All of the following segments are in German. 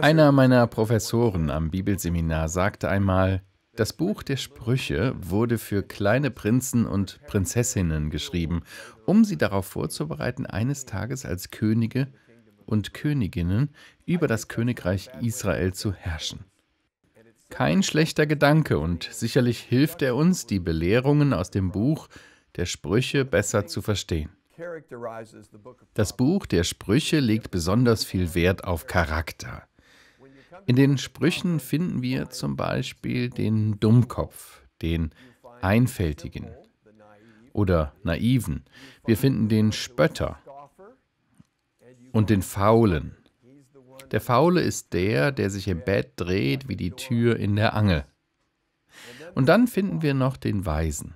Einer meiner Professoren am Bibelseminar sagte einmal, das Buch der Sprüche wurde für kleine Prinzen und Prinzessinnen geschrieben, um sie darauf vorzubereiten, eines Tages als Könige und Königinnen über das Königreich Israel zu herrschen. Kein schlechter Gedanke und sicherlich hilft er uns, die Belehrungen aus dem Buch der Sprüche besser zu verstehen. Das Buch der Sprüche legt besonders viel Wert auf Charakter. In den Sprüchen finden wir zum Beispiel den Dummkopf, den Einfältigen oder Naiven. Wir finden den Spötter und den Faulen. Der Faule ist der, der sich im Bett dreht wie die Tür in der Angel. Und dann finden wir noch den Weisen.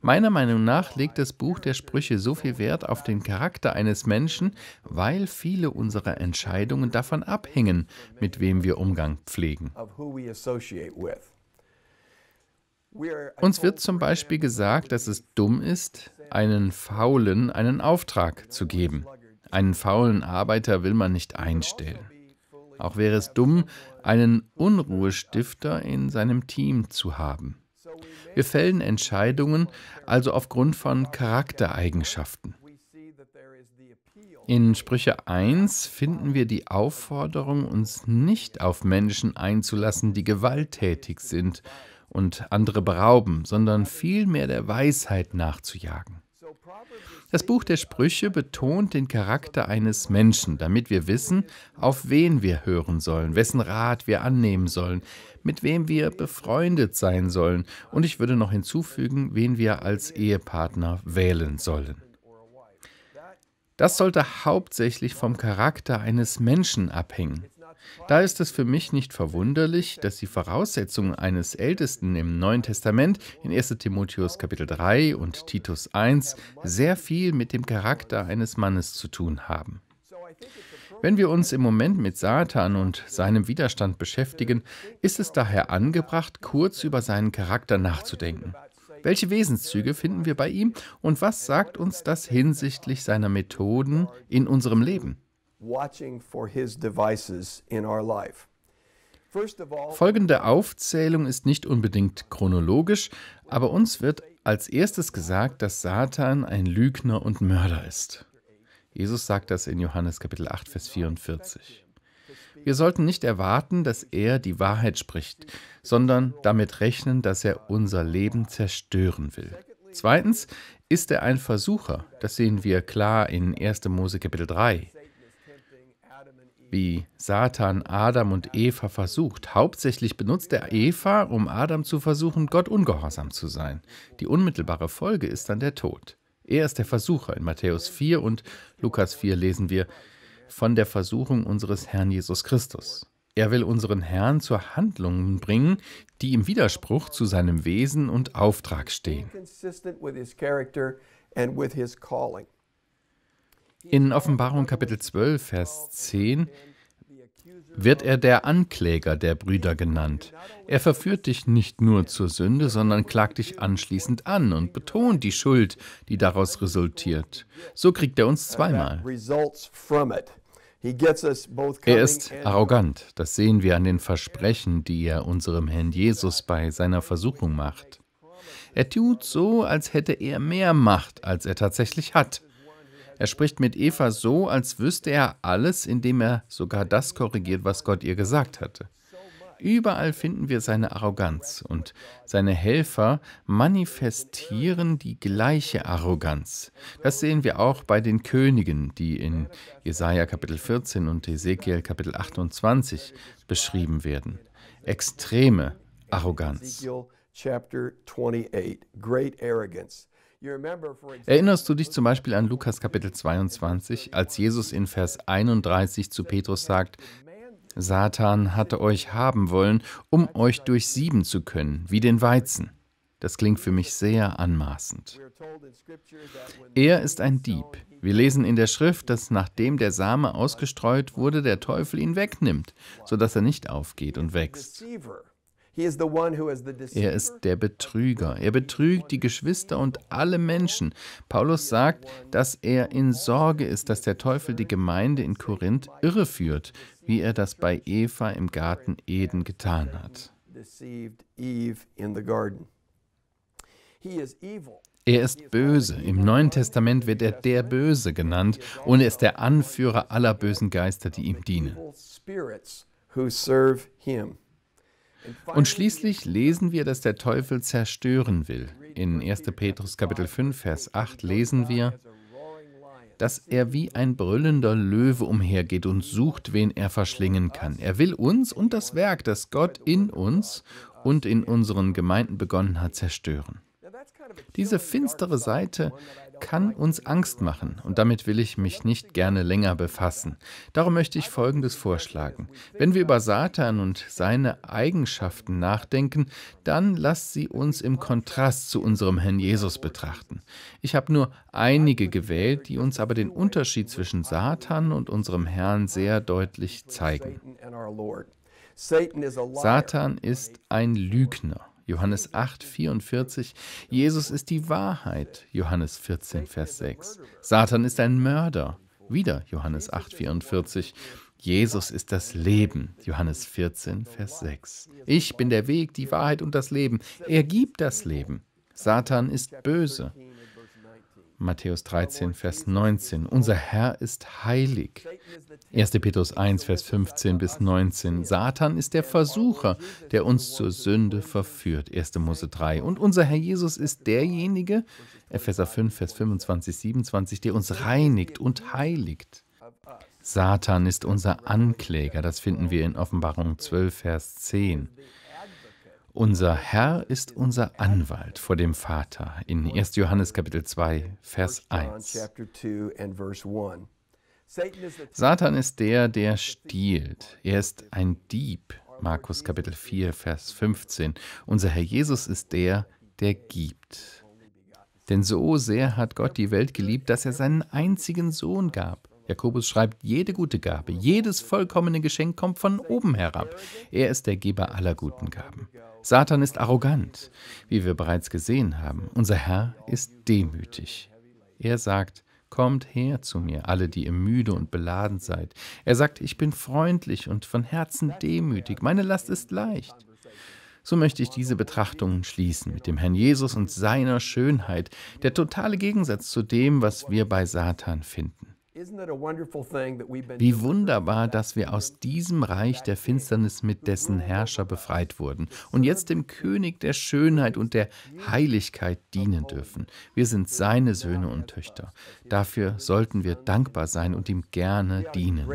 Meiner Meinung nach legt das Buch der Sprüche so viel Wert auf den Charakter eines Menschen, weil viele unserer Entscheidungen davon abhängen, mit wem wir Umgang pflegen. Uns wird zum Beispiel gesagt, dass es dumm ist, einen Faulen einen Auftrag zu geben. Einen faulen Arbeiter will man nicht einstellen. Auch wäre es dumm, einen Unruhestifter in seinem Team zu haben. Wir fällen Entscheidungen also aufgrund von Charaktereigenschaften. In Sprüche 1 finden wir die Aufforderung, uns nicht auf Menschen einzulassen, die gewalttätig sind und andere berauben, sondern vielmehr der Weisheit nachzujagen. Das Buch der Sprüche betont den Charakter eines Menschen, damit wir wissen, auf wen wir hören sollen, wessen Rat wir annehmen sollen, mit wem wir befreundet sein sollen und ich würde noch hinzufügen, wen wir als Ehepartner wählen sollen. Das sollte hauptsächlich vom Charakter eines Menschen abhängen. Da ist es für mich nicht verwunderlich, dass die Voraussetzungen eines Ältesten im Neuen Testament in 1 Timotheus Kapitel 3 und Titus 1 sehr viel mit dem Charakter eines Mannes zu tun haben. Wenn wir uns im Moment mit Satan und seinem Widerstand beschäftigen, ist es daher angebracht, kurz über seinen Charakter nachzudenken. Welche Wesenszüge finden wir bei ihm und was sagt uns das hinsichtlich seiner Methoden in unserem Leben? Folgende Aufzählung ist nicht unbedingt chronologisch, aber uns wird als erstes gesagt, dass Satan ein Lügner und Mörder ist. Jesus sagt das in Johannes Kapitel 8, Vers 44. Wir sollten nicht erwarten, dass er die Wahrheit spricht, sondern damit rechnen, dass er unser Leben zerstören will. Zweitens ist er ein Versucher. Das sehen wir klar in 1. Mose Kapitel 3 wie Satan Adam und Eva versucht. Hauptsächlich benutzt er Eva, um Adam zu versuchen, Gott ungehorsam zu sein. Die unmittelbare Folge ist dann der Tod. Er ist der Versucher. In Matthäus 4 und Lukas 4 lesen wir von der Versuchung unseres Herrn Jesus Christus. Er will unseren Herrn zur Handlungen bringen, die im Widerspruch zu seinem Wesen und Auftrag stehen. In Offenbarung Kapitel 12, Vers 10 wird er der Ankläger der Brüder genannt. Er verführt dich nicht nur zur Sünde, sondern klagt dich anschließend an und betont die Schuld, die daraus resultiert. So kriegt er uns zweimal. Er ist arrogant, das sehen wir an den Versprechen, die er unserem Herrn Jesus bei seiner Versuchung macht. Er tut so, als hätte er mehr Macht, als er tatsächlich hat. Er spricht mit Eva so, als wüsste er alles, indem er sogar das korrigiert, was Gott ihr gesagt hatte. Überall finden wir seine Arroganz und seine Helfer manifestieren die gleiche Arroganz. Das sehen wir auch bei den Königen, die in Jesaja Kapitel 14 und Ezekiel Kapitel 28 beschrieben werden. Extreme Arroganz. 28, great Erinnerst du dich zum Beispiel an Lukas Kapitel 22, als Jesus in Vers 31 zu Petrus sagt, Satan hatte euch haben wollen, um euch durchsieben zu können, wie den Weizen. Das klingt für mich sehr anmaßend. Er ist ein Dieb. Wir lesen in der Schrift, dass nachdem der Same ausgestreut wurde, der Teufel ihn wegnimmt, sodass er nicht aufgeht und wächst. Er ist der Betrüger. Er betrügt die Geschwister und alle Menschen. Paulus sagt, dass er in Sorge ist, dass der Teufel die Gemeinde in Korinth irreführt, wie er das bei Eva im Garten Eden getan hat. Er ist böse. Im Neuen Testament wird er der Böse genannt und er ist der Anführer aller bösen Geister, die ihm dienen. Und schließlich lesen wir, dass der Teufel zerstören will. In 1. Petrus Kapitel 5, Vers 8 lesen wir, dass er wie ein brüllender Löwe umhergeht und sucht, wen er verschlingen kann. Er will uns und das Werk, das Gott in uns und in unseren Gemeinden begonnen hat, zerstören. Diese finstere Seite kann uns Angst machen und damit will ich mich nicht gerne länger befassen. Darum möchte ich Folgendes vorschlagen. Wenn wir über Satan und seine Eigenschaften nachdenken, dann lasst sie uns im Kontrast zu unserem Herrn Jesus betrachten. Ich habe nur einige gewählt, die uns aber den Unterschied zwischen Satan und unserem Herrn sehr deutlich zeigen. Satan ist ein Lügner. Johannes 8, 44. Jesus ist die Wahrheit. Johannes 14, Vers 6. Satan ist ein Mörder. Wieder Johannes 8, 44. Jesus ist das Leben. Johannes 14, Vers 6. Ich bin der Weg, die Wahrheit und das Leben. Er gibt das Leben. Satan ist böse. Matthäus 13, Vers 19. Unser Herr ist heilig. 1. Petrus 1, Vers 15 bis 19. Satan ist der Versucher, der uns zur Sünde verführt. 1. Mose 3. Und unser Herr Jesus ist derjenige, Epheser 5, Vers 25, 27, der uns reinigt und heiligt. Satan ist unser Ankläger. Das finden wir in Offenbarung 12, Vers 10. Unser Herr ist unser Anwalt vor dem Vater in 1. Johannes Kapitel 2, Vers 1. Satan ist der, der stiehlt. Er ist ein Dieb. Markus Kapitel 4, Vers 15. Unser Herr Jesus ist der, der gibt. Denn so sehr hat Gott die Welt geliebt, dass er seinen einzigen Sohn gab, Jakobus schreibt, jede gute Gabe, jedes vollkommene Geschenk kommt von oben herab. Er ist der Geber aller guten Gaben. Satan ist arrogant, wie wir bereits gesehen haben. Unser Herr ist demütig. Er sagt, Kommt her zu mir, alle, die ihr müde und beladen seid. Er sagt, ich bin freundlich und von Herzen demütig, meine Last ist leicht. So möchte ich diese Betrachtungen schließen mit dem Herrn Jesus und seiner Schönheit, der totale Gegensatz zu dem, was wir bei Satan finden. Wie wunderbar, dass wir aus diesem Reich der Finsternis mit dessen Herrscher befreit wurden und jetzt dem König der Schönheit und der Heiligkeit dienen dürfen. Wir sind seine Söhne und Töchter. Dafür sollten wir dankbar sein und ihm gerne dienen.